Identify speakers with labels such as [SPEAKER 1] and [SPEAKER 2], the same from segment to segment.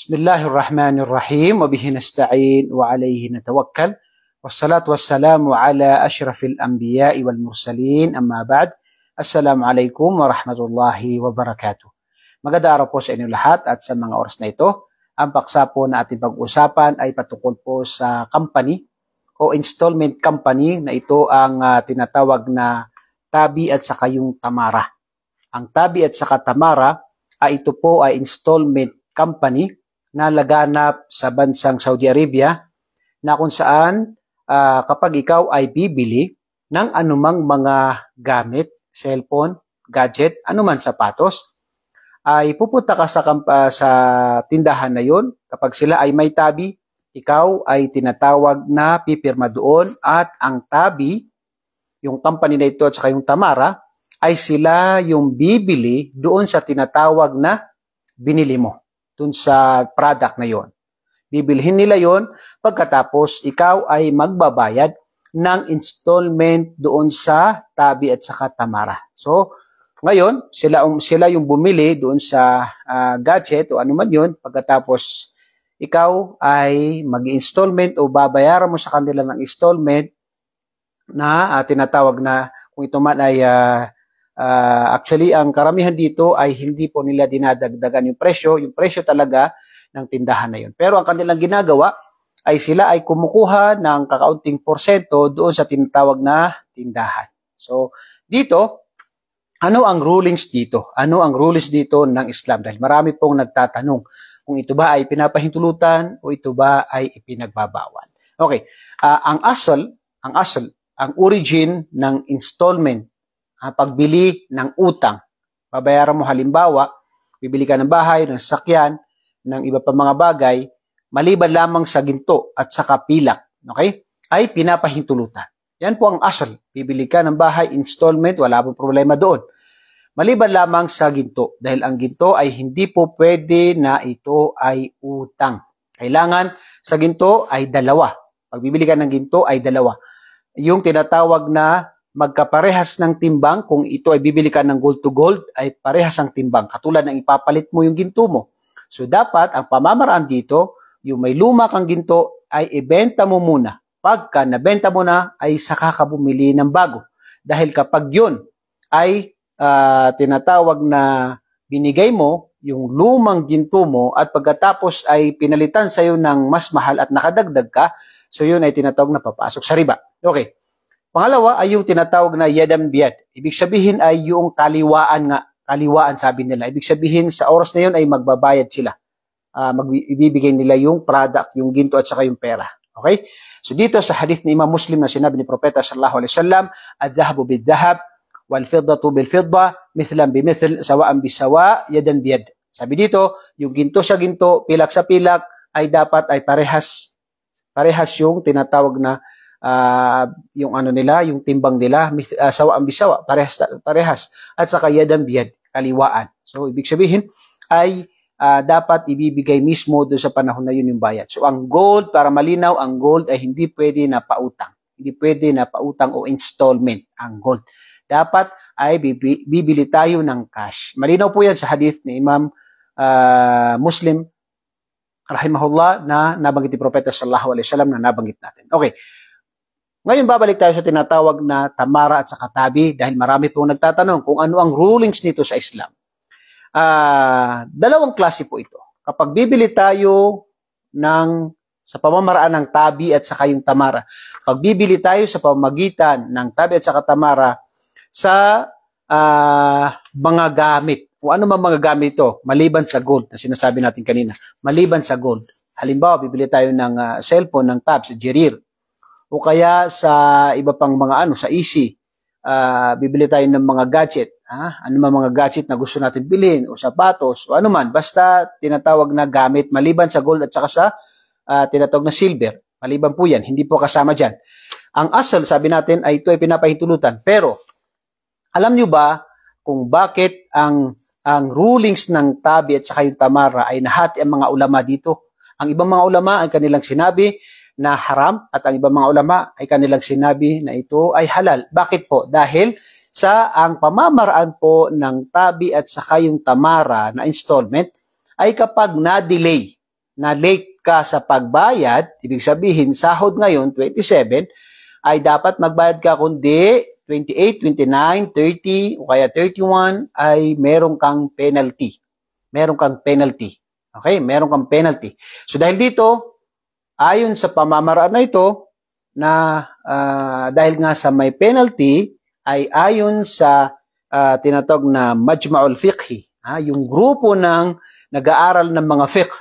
[SPEAKER 1] بسم الله الرحمن الرحيم وبه نستعين وعليه نتوكل والصلاة والسلام على أشرف الأنبياء والمرسلين أما بعد Assalamu alaikum warahmatullahi wabarakatuh. Maganda araw po sa inyo lahat at sa mga oras na ito. Ang paksa po na ating pag-usapan ay patungkol po sa company o installment company na ito ang uh, tinatawag na tabi at saka yung tamara. Ang tabi at saka tamara ay ah, ito po ay installment company na laganap sa bansang Saudi Arabia na kung saan uh, kapag ikaw ay bibili ng anumang mga gamit, cellphone, gadget, anuman sapatos, ay pupunta ka sa, uh, sa tindahan na yon kapag sila ay may tabi, ikaw ay tinatawag na pipirma doon at ang tabi, yung company na ito at saka yung Tamara, ay sila yung bibili doon sa tinatawag na binili mo dun sa product na yon. Bibilhin nila yon pagkatapos ikaw ay magbabayad ng installment doon sa Tabi at sa Katamara. So, ngayon, sila, um, sila yung bumili doon sa uh, gadget o anuman yon Pagkatapos, ikaw ay mag-installment o babayaran mo sa kanila ng installment na uh, tinatawag na kung ito man ay uh, Uh, actually, ang karamihan dito ay hindi po nila dinadagdagan yung presyo, yung presyo talaga ng tindahan na yun. Pero ang kanilang ginagawa ay sila ay kumukuha ng kakaunting porsyento doon sa tinatawag na tindahan. So, dito, ano ang rulings dito? Ano ang rulings dito ng Islam? Dahil marami pong nagtatanong kung ito ba ay pinapahintulutan o ito ba ay ipinagbabawal. Okay, uh, ang asal, ang asal, ang origin ng installment ang pagbili ng utang. Babayaran mo halimbawa, bibili ka ng bahay, ng sasakyan, ng iba pa mga bagay, maliban lamang sa ginto at sa kapilak, okay? Ay pinapahintulutan. Yan po ang asal. Bibili ka ng bahay, installment, wala pong problema doon. Maliban lamang sa ginto, dahil ang ginto ay hindi po pwede na ito ay utang. Kailangan sa ginto ay dalawa. Pag bibili ka ng ginto ay dalawa. Yung tinatawag na magkaparehas ng timbang kung ito ay bibili ka ng gold to gold ay parehas ang timbang katulad ng ipapalit mo yung ginto mo. So dapat ang pamamaraan dito, yung may luma kang ginto ay ibenta mo muna. Pagka nabenta mo na ay saka ka bumili ng bago. Dahil kapag yun ay uh, tinatawag na binigay mo yung lumang ginto mo at pagkatapos ay pinalitan sa iyo ng mas mahal at nakadagdag ka, so yun ay tinatawag na papasok sa riba. Okay. Pangalawa ay yung tinatawag na yadam biet. Ibig sabihin ay yung kaliwaan nga, kaliwaan sabi nila. Ibig sabihin sa oras na yun ay magbabayad sila. Uh, magbibigay nila yung product, yung ginto at saka yung pera. Okay? So dito sa hadith ni Imam Muslim na sinabi ni Propeta sallallahu alaihi wasallam, "Adh-dhahabu bid-dhahab wal fiddatu bil fidda, mithlan bimithl, sawa'an bisawa, yadan biyad." Sabi dito, yung ginto sa ginto, pilak sa pilak ay dapat ay parehas parehas yung tinatawag na uh, yung ano nila, yung timbang nila, uh, sawa ang bisawa, parehas, parehas. At saka yadang biyad, kaliwaan. So, ibig sabihin ay uh, dapat ibibigay mismo doon sa panahon na yun yung bayad. So, ang gold, para malinaw, ang gold ay hindi pwede na pautang. Hindi pwede na pautang o installment ang gold. Dapat ay bibili tayo ng cash. Malinaw po yan sa hadith ni Imam uh, Muslim rahimahullah na nabanggit ni Propeta sallallahu alaihi wasallam na nabanggit natin. Okay. Ngayon babalik tayo sa tinatawag na Tamara at sa Katabi dahil marami pong nagtatanong kung ano ang rulings nito sa Islam. Uh, dalawang klase po ito. Kapag bibili tayo ng sa pamamaraan ng tabi at saka yung tamara. Pag bibili tayo sa pamagitan ng tabi at saka tamara sa uh, mga gamit. O ano man mga gamit ito maliban sa gold na sinasabi natin kanina. Maliban sa gold. Halimbawa, bibili tayo ng uh, cellphone ng tab sa Jerir o kaya sa iba pang mga ano, sa easy. Uh, bibili tayo ng mga gadget. Ha? Ano man mga gadget na gusto natin bilhin o sapatos o ano man. Basta tinatawag na gamit maliban sa gold at saka sa uh, tinatawag na silver. Maliban po yan. Hindi po kasama diyan Ang asal, sabi natin, ay ito ay pinapahintulutan. Pero, alam niyo ba kung bakit ang ang rulings ng Tabi at saka yung Tamara ay nahati ang mga ulama dito. Ang ibang mga ulama ang kanilang sinabi na haram at ang ibang mga ulama ay kanilang sinabi na ito ay halal. Bakit po? Dahil sa ang pamamaraan po ng tabi at saka yung tamara na installment ay kapag na-delay, na late ka sa pagbayad, ibig sabihin sahod ngayon 27 ay dapat magbayad ka kundi 28, 29, 30 o kaya 31 ay merong kang penalty. Merong kang penalty. Okay, Merong kang penalty. So dahil dito, Ayon sa pamamaraan na ito, na uh, dahil nga sa may penalty, ay ayon sa uh, ah, tinatog na Majma'ul Fiqhi, ha, yung grupo ng nag-aaral ng mga fiqh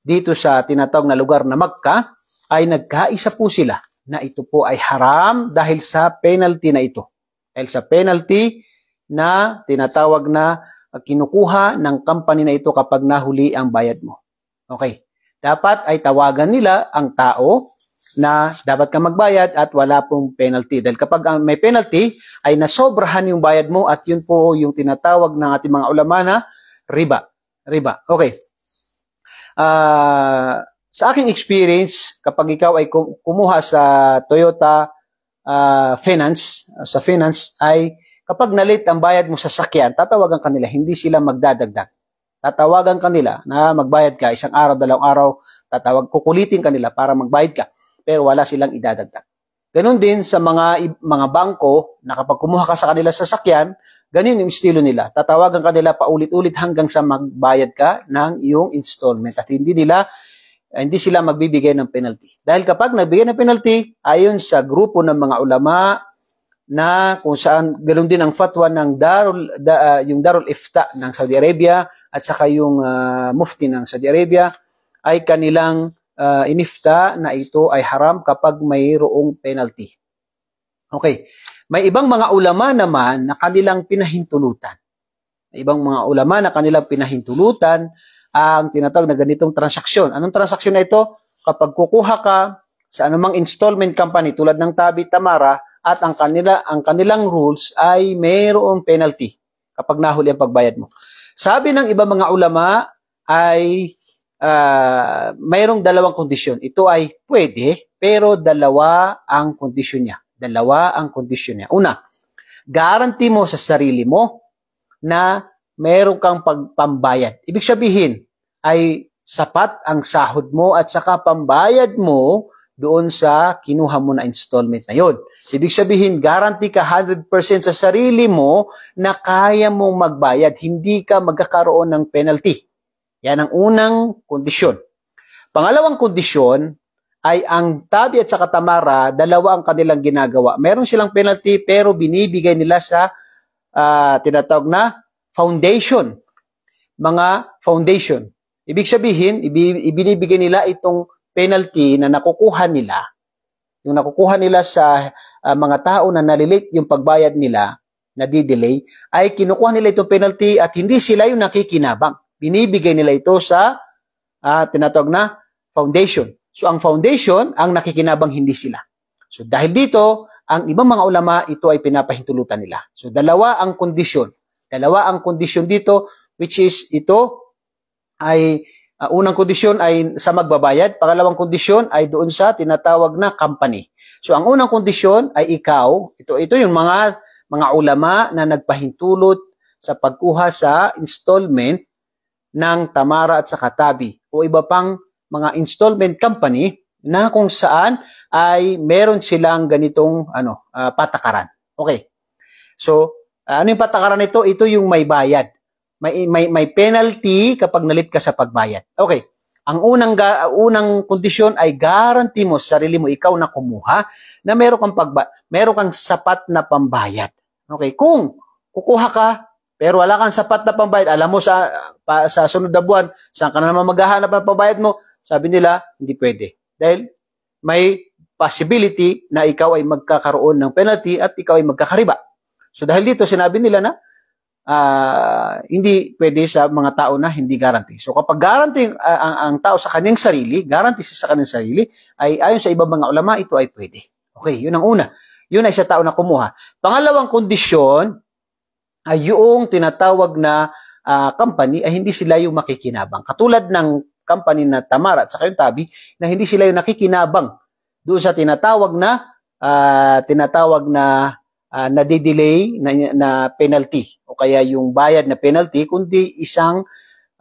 [SPEAKER 1] dito sa tinatog na lugar na Magka, ay nagkaisa po sila na ito po ay haram dahil sa penalty na ito. Dahil sa penalty na tinatawag na kinukuha ng company na ito kapag nahuli ang bayad mo. Okay dapat ay tawagan nila ang tao na dapat ka magbayad at wala pong penalty. Dahil kapag may penalty, ay nasobrahan yung bayad mo at yun po yung tinatawag ng ating mga ulama na riba. Riba. Okay. Uh, sa aking experience, kapag ikaw ay kumuha sa Toyota uh, Finance, sa Finance, ay kapag nalit ang bayad mo sa sakyan, tatawagan kanila, hindi sila magdadagdag Tatawagan kanila na magbayad ka isang araw, dalawang araw, tatawag, kukulitin kanila para magbayad ka. Pero wala silang idadagdag. Ganun din sa mga mga bangko na kapag kumuha ka sa kanila sasakyan, ganun yung estilo nila. Tatawagan kanila paulit-ulit hanggang sa magbayad ka ng iyong installment. At hindi nila hindi sila magbibigay ng penalty. Dahil kapag nagbigay ng penalty, ayon sa grupo ng mga ulama na kung saan ganoon din ang fatwa ng Darul da, uh, yung Darul Ifta ng Saudi Arabia at saka yung uh, mufti ng Saudi Arabia ay kanilang uh, inifta na ito ay haram kapag mayroong penalty. Okay. May ibang mga ulama naman na kanilang pinahintulutan. May ibang mga ulama na kanilang pinahintulutan ang tinatawag na ganitong transaksyon. Anong transaksyon na ito? Kapag kukuha ka sa anumang installment company tulad ng Tabi Tamara, at ang kanila ang kanilang rules ay mayroong penalty kapag nahuli ang pagbayad mo. Sabi ng iba mga ulama ay uh, mayroong dalawang kondisyon. Ito ay pwede pero dalawa ang kondisyon niya. Dalawa ang kondisyon niya. Una, guarantee mo sa sarili mo na mayroon kang pagpambayad. Ibig sabihin ay sapat ang sahod mo at saka pambayad mo doon sa kinuha mo na installment na yon. Ibig sabihin, guarantee ka 100% sa sarili mo na kaya mong magbayad. Hindi ka magkakaroon ng penalty. Yan ang unang kondisyon. Pangalawang kondisyon ay ang Tabi at sa Katamara, dalawa ang kanilang ginagawa. Meron silang penalty pero binibigay nila sa uh, tinatawag na foundation. Mga foundation. Ibig sabihin, ibinibigay nila itong penalty na nakukuha nila. Yung nakukuha nila sa uh, mga tao na nalilate yung pagbayad nila, na delay ay kinukuha nila itong penalty at hindi sila yung nakikinabang. Binibigay nila ito sa uh, tinatawag na foundation. So ang foundation, ang nakikinabang hindi sila. So dahil dito, ang ibang mga ulama, ito ay pinapahintulutan nila. So dalawa ang kondisyon. Dalawa ang kondisyon dito, which is ito ay Uh, unang kondisyon ay sa magbabayad. Pangalawang kondisyon ay doon sa tinatawag na company. So ang unang kondisyon ay ikaw. Ito ito yung mga mga ulama na nagpahintulot sa pagkuha sa installment ng Tamara at sa Katabi o iba pang mga installment company na kung saan ay meron silang ganitong ano uh, patakaran. Okay. So ah, ano yung patakaran nito? Ito yung may bayad may may may penalty kapag nalit ka sa pagbayad. Okay. Ang unang ga, unang kondisyon ay guarantee mo sarili mo ikaw na kumuha na meron kang pagba meron kang sapat na pambayad. Okay, kung kukuha ka pero wala kang sapat na pambayad, alam mo sa pa, sa sunod na buwan saan ka na naman maghahanap ng pambayad mo, sabi nila hindi pwede. Dahil may possibility na ikaw ay magkakaroon ng penalty at ikaw ay magkakariba. So dahil dito sinabi nila na uh, hindi pwede sa mga tao na hindi guarantee. So kapag guarantee uh, ang, ang tao sa kanyang sarili, guarantee siya sa kanyang sarili, ay ayon sa ibang mga ulama, ito ay pwede. Okay, yun ang una. Yun ay sa tao na kumuha. Pangalawang kondisyon ay yung tinatawag na uh, company ay hindi sila yung makikinabang. Katulad ng company na Tamara at saka yung Tabi na hindi sila yung nakikinabang doon sa tinatawag na uh, tinatawag na uh, nadidelay na, na penalty o kaya yung bayad na penalty kundi isang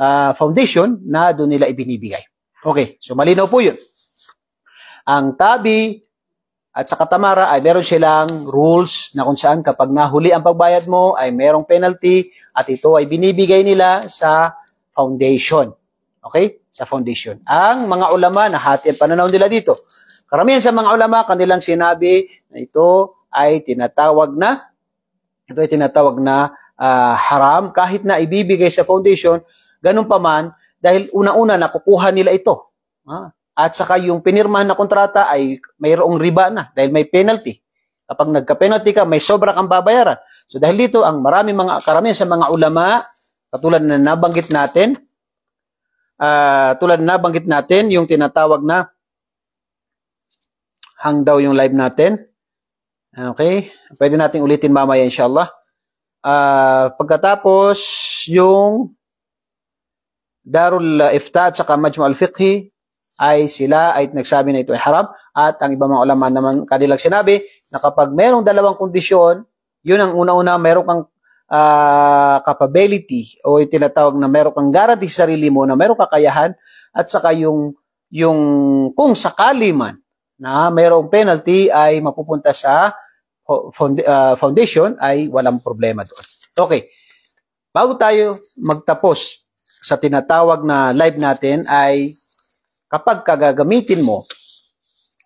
[SPEAKER 1] uh, foundation na doon nila ibinibigay. Okay, so malinaw po yun. Ang tabi at sa katamara ay meron silang rules na kung saan kapag nahuli ang pagbayad mo ay merong penalty at ito ay binibigay nila sa foundation. Okay? Sa foundation. Ang mga ulama na hati ang pananaw nila dito. Karamihan sa mga ulama, kanilang sinabi na ito ay tinatawag na ito ay tinatawag na uh, haram kahit na ibibigay sa foundation, ganun pa man dahil una-una nakukuha nila ito. Ha? At saka yung pinirmahan na kontrata ay mayroong riba na dahil may penalty. Kapag nagka-penalty ka, may sobra kang babayaran. So dahil dito, ang marami mga karamihan sa mga ulama, katulad na nabanggit natin, uh, tulad na nabanggit natin, yung tinatawag na hang daw yung live natin. Okay? Pwede nating ulitin mamaya inshallah. Uh, pagkatapos, yung Darul Ifta at saka Majmu fiqhi ay sila ay nagsabi na ito ay haram at ang iba mga ulama naman kanilang sinabi na kapag merong dalawang kondisyon, yun ang una-una meron kang uh, capability o tinatawag na meron kang guarantee sa sarili mo na meron kakayahan at saka yung yung kung sakali man na mayroong penalty ay mapupunta sa found, ah, foundation ay walang problema doon. Okay. Bago tayo magtapos sa tinatawag na live natin ay kapag kagagamitin mo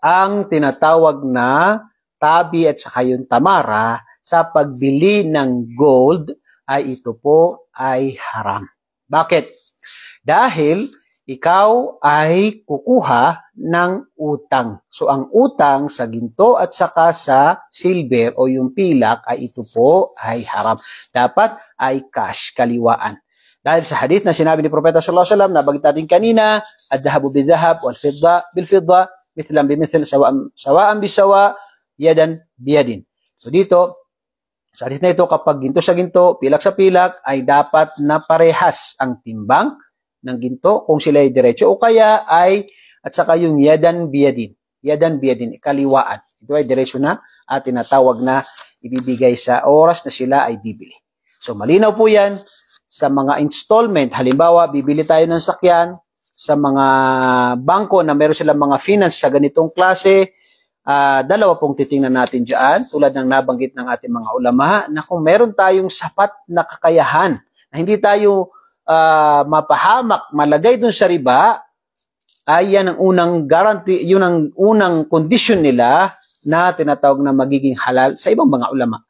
[SPEAKER 1] ang tinatawag na tabi at saka yung tamara sa pagbili ng gold ay ito po ay haram. Bakit? Dahil ikaw ay kukuha ng utang. So ang utang sa ginto at saka sa silver o yung pilak ay ito po ay haram. Dapat ay cash, kaliwaan. Dahil sa hadith na sinabi ni Propeta sallallahu alaihi wasallam na natin kanina, ad-dhahabu bid-dhahab wal fidda bil fidda, mithlan bi mithl, sawa'an sawa'an bi sawa, yadan bi yadin. So dito, sa hadith na ito kapag ginto sa ginto, pilak sa pilak ay dapat na parehas ang timbang ng ginto kung sila ay diretso o kaya ay at saka yung yadan biyadin. Yadan biyadin, kaliwaan. Ito ay diretso na at tinatawag na ibibigay sa oras na sila ay bibili. So malinaw po yan sa mga installment. Halimbawa, bibili tayo ng sakyan sa mga bangko na meron silang mga finance sa ganitong klase. Uh, dalawa pong titingnan natin dyan, tulad ng nabanggit ng ating mga ulama, na kung meron tayong sapat na kakayahan, na hindi tayo uh, mapahamak, malagay dun sa riba, ay yan ang unang guarantee, yun ang unang condition nila na tinatawag na magiging halal sa ibang mga ulama.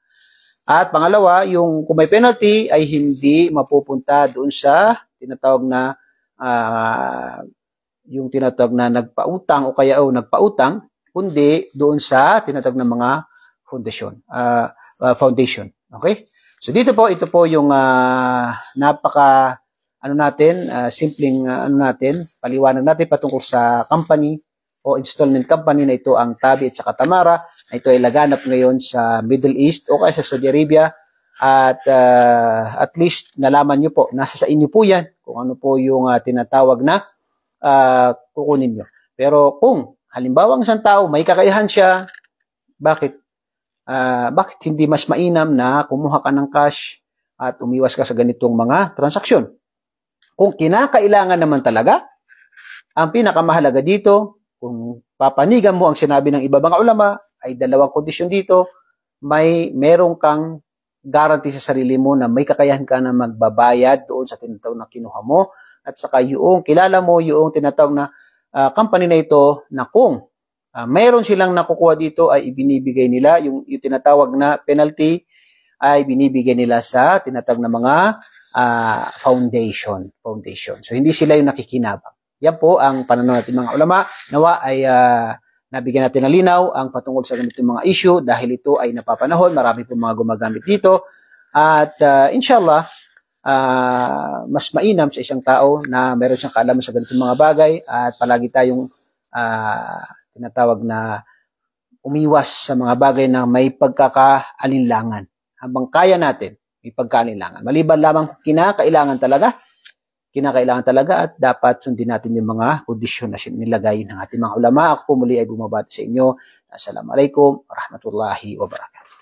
[SPEAKER 1] At pangalawa, yung kung may penalty ay hindi mapupunta doon sa tinatawag na uh, yung tinatawag na nagpautang o kaya o oh, nagpautang kundi doon sa tinatawag na mga foundation uh, ah, uh, foundation okay so dito po ito po yung uh, napaka ano natin, uh, simpleng uh, ano natin, paliwanag natin patungkol sa company o installment company na ito ang Tabi at saka Tamara na ito ay laganap ngayon sa Middle East o kaya sa Saudi Arabia at uh, at least nalaman nyo po, nasa sa inyo po yan kung ano po yung uh, tinatawag na uh, kukunin nyo. Pero kung halimbawa ang isang tao may kakayahan siya, bakit Uh, bakit hindi mas mainam na kumuha ka ng cash at umiwas ka sa ganitong mga transaksyon? Kung kinakailangan naman talaga, ang pinakamahalaga dito, kung papanigan mo ang sinabi ng iba mga ulama, ay dalawang kondisyon dito, may merong kang guarantee sa sarili mo na may kakayahan ka na magbabayad doon sa tinatawag na kinuha mo at saka yung kilala mo yung tinatawag na uh, company na ito na kung uh, ah, mayroon silang nakukuha dito ay ibinibigay nila yung, yung tinatawag na penalty ay binibigay nila sa tinatawag na mga uh, foundation. foundation. So hindi sila yung nakikinabang. Yan po ang pananaw natin mga ulama. Nawa ay uh, nabigyan natin ng linaw ang patungkol sa ganitong mga issue dahil ito ay napapanahon. Marami po mga gumagamit dito. At uh, inshallah, uh, mas mainam sa isang tao na meron siyang kaalaman sa ganitong mga bagay at palagi tayong uh, tinatawag na umiwas sa mga bagay na may pagkakaalinlangan. Habang kaya natin, may pagkanilangan. Maliban lamang kung kinakailangan talaga, kinakailangan talaga at dapat sundin natin yung mga kondisyon na nilagay ng ating mga ulama. Ako po muli ay bumabati sa inyo. Assalamualaikum warahmatullahi wabarakatuh.